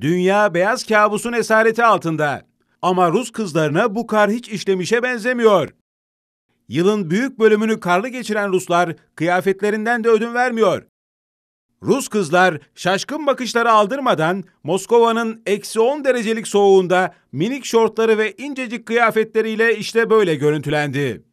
Dünya beyaz kabusun esareti altında. Ama Rus kızlarına bu kar hiç işlemişe benzemiyor. Yılın büyük bölümünü karlı geçiren Ruslar kıyafetlerinden de ödün vermiyor. Rus kızlar şaşkın bakışları aldırmadan Moskova'nın eksi 10 derecelik soğuğunda minik şortları ve incecik kıyafetleriyle işte böyle görüntülendi.